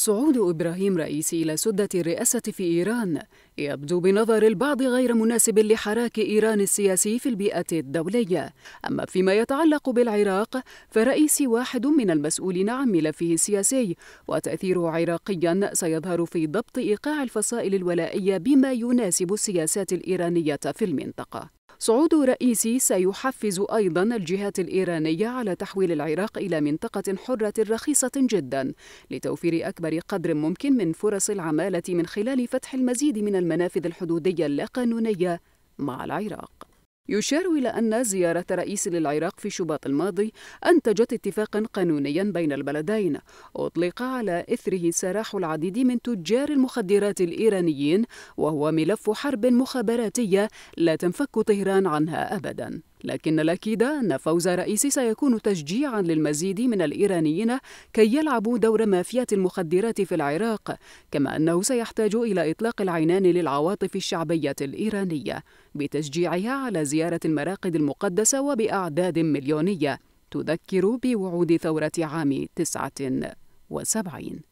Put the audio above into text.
صعود إبراهيم رئيسي إلى سدة الرئاسة في إيران يبدو بنظر البعض غير مناسب لحراك إيران السياسي في البيئة الدولية أما فيما يتعلق بالعراق فرئيسي واحد من المسؤولين عن ملفه السياسي وتأثيره عراقيا سيظهر في ضبط إيقاع الفصائل الولائية بما يناسب السياسات الإيرانية في المنطقة صعود رئيسي سيحفز أيضا الجهات الإيرانية على تحويل العراق إلى منطقة حرة رخيصة جدا لتوفير أكبر قدر ممكن من فرص العمالة من خلال فتح المزيد من المنافذ الحدودية اللاقانونية مع العراق يشار إلى أن زيارة رئيس للعراق في شباط الماضي أنتجت اتفاقا قانونيا بين البلدين أطلق على إثره سراح العديد من تجار المخدرات الإيرانيين وهو ملف حرب مخابراتية لا تنفك طهران عنها أبداً لكن الأكيد أن فوز الرئيسي سيكون تشجيعا للمزيد من الإيرانيين كي يلعبوا دور مافيا المخدرات في العراق كما أنه سيحتاج إلى إطلاق العينان للعواطف الشعبية الإيرانية بتشجيعها على زيارة المراقد المقدسة وبأعداد مليونية تذكر بوعود ثورة عام 79